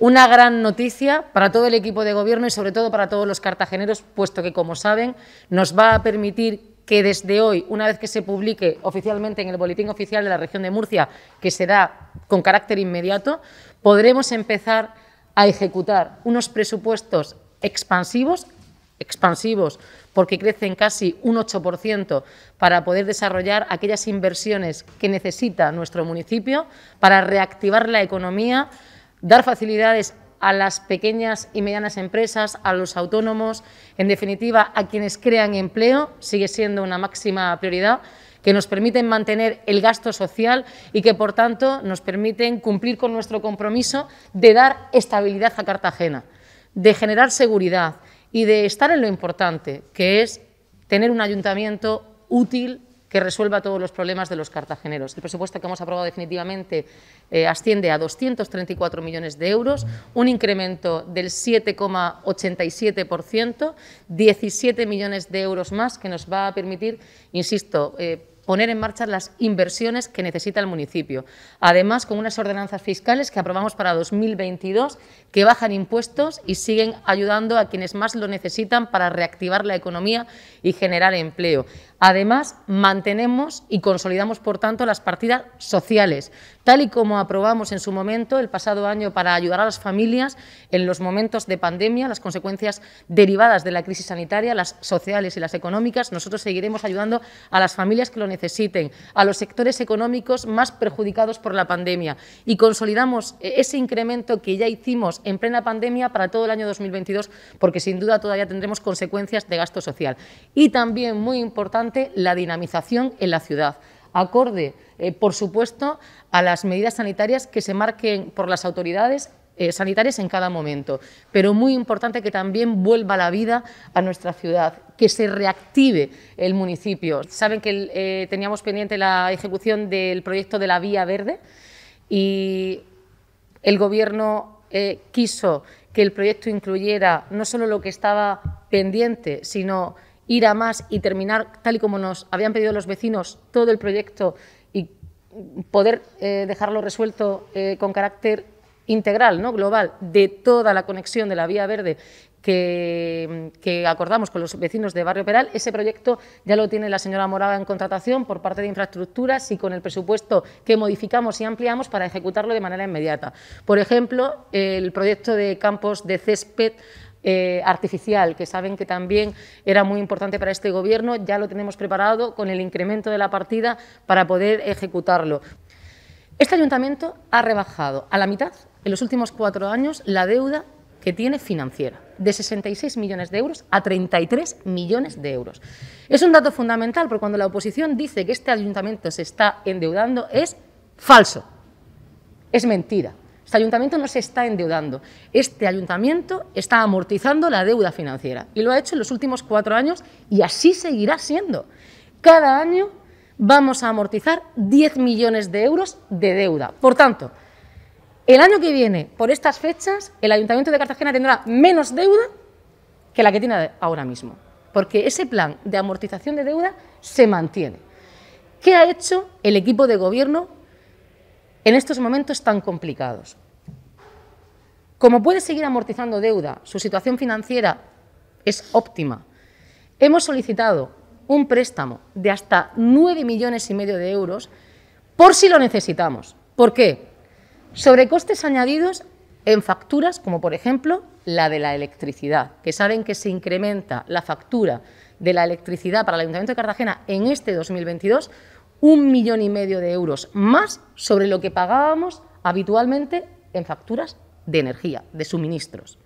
Una gran noticia para todo el equipo de gobierno y sobre todo para todos los cartageneros, puesto que, como saben, nos va a permitir que desde hoy, una vez que se publique oficialmente en el Boletín Oficial de la Región de Murcia, que será con carácter inmediato, podremos empezar a ejecutar unos presupuestos expansivos, expansivos porque crecen casi un 8% para poder desarrollar aquellas inversiones que necesita nuestro municipio para reactivar la economía dar facilidades a las pequeñas y medianas empresas, a los autónomos, en definitiva, a quienes crean empleo, sigue siendo una máxima prioridad, que nos permiten mantener el gasto social y que, por tanto, nos permiten cumplir con nuestro compromiso de dar estabilidad a Cartagena, de generar seguridad y de estar en lo importante, que es tener un ayuntamiento útil, que resuelva todos los problemas de los cartageneros. El presupuesto que hemos aprobado definitivamente eh, asciende a 234 millones de euros, un incremento del 7,87%, 17 millones de euros más que nos va a permitir, insisto, eh, poner en marcha las inversiones que necesita el municipio. Además, con unas ordenanzas fiscales que aprobamos para 2022 que bajan impuestos y siguen ayudando a quienes más lo necesitan para reactivar la economía y generar empleo. Además, mantenemos y consolidamos, por tanto, las partidas sociales, tal y como aprobamos en su momento el pasado año para ayudar a las familias en los momentos de pandemia, las consecuencias derivadas de la crisis sanitaria, las sociales y las económicas. Nosotros seguiremos ayudando a las familias que lo necesiten, a los sectores económicos más perjudicados por la pandemia y consolidamos eh, ese incremento que ya hicimos en plena pandemia para todo el año 2022, porque sin duda todavía tendremos consecuencias de gasto social. Y también, muy importante, la dinamización en la ciudad, acorde, eh, por supuesto, a las medidas sanitarias que se marquen por las autoridades eh, sanitarias en cada momento. Pero muy importante que también vuelva la vida a nuestra ciudad, que se reactive el municipio. Saben que eh, teníamos pendiente la ejecución del proyecto de la Vía Verde y el Gobierno quiso que el proyecto incluyera no solo lo que estaba pendiente, sino ir a más y terminar tal y como nos habían pedido los vecinos todo el proyecto y poder eh, dejarlo resuelto eh, con carácter integral, ¿no? global, de toda la conexión de la vía verde que, acordamos con los vecinos de Barrio Peral. Ese proyecto ya lo tiene la señora Morada en contratación por parte de infraestructuras y con el presupuesto que modificamos y ampliamos para ejecutarlo de manera inmediata. Por ejemplo, el proyecto de campos de césped eh, artificial, que saben que también era muy importante para este Gobierno, ya lo tenemos preparado con el incremento de la partida para poder ejecutarlo. Este ayuntamiento ha rebajado a la mitad, en los últimos cuatro años, la deuda que tiene financiera, de 66 millones de euros a 33 millones de euros. Es un dato fundamental, porque cuando la oposición dice que este ayuntamiento se está endeudando, es falso, es mentira. Este ayuntamiento no se está endeudando, este ayuntamiento está amortizando la deuda financiera y lo ha hecho en los últimos cuatro años y así seguirá siendo. Cada año vamos a amortizar 10 millones de euros de deuda. Por tanto, el año que viene, por estas fechas, el Ayuntamiento de Cartagena tendrá menos deuda que la que tiene ahora mismo, porque ese plan de amortización de deuda se mantiene. ¿Qué ha hecho el equipo de gobierno en estos momentos tan complicados. Como puede seguir amortizando deuda, su situación financiera es óptima. Hemos solicitado un préstamo de hasta 9 millones y medio de euros por si lo necesitamos. ¿Por qué? Sobre costes añadidos en facturas, como por ejemplo la de la electricidad, que saben que se incrementa la factura de la electricidad para el Ayuntamiento de Cartagena en este 2022 un millón y medio de euros más sobre lo que pagábamos habitualmente en facturas de energía, de suministros.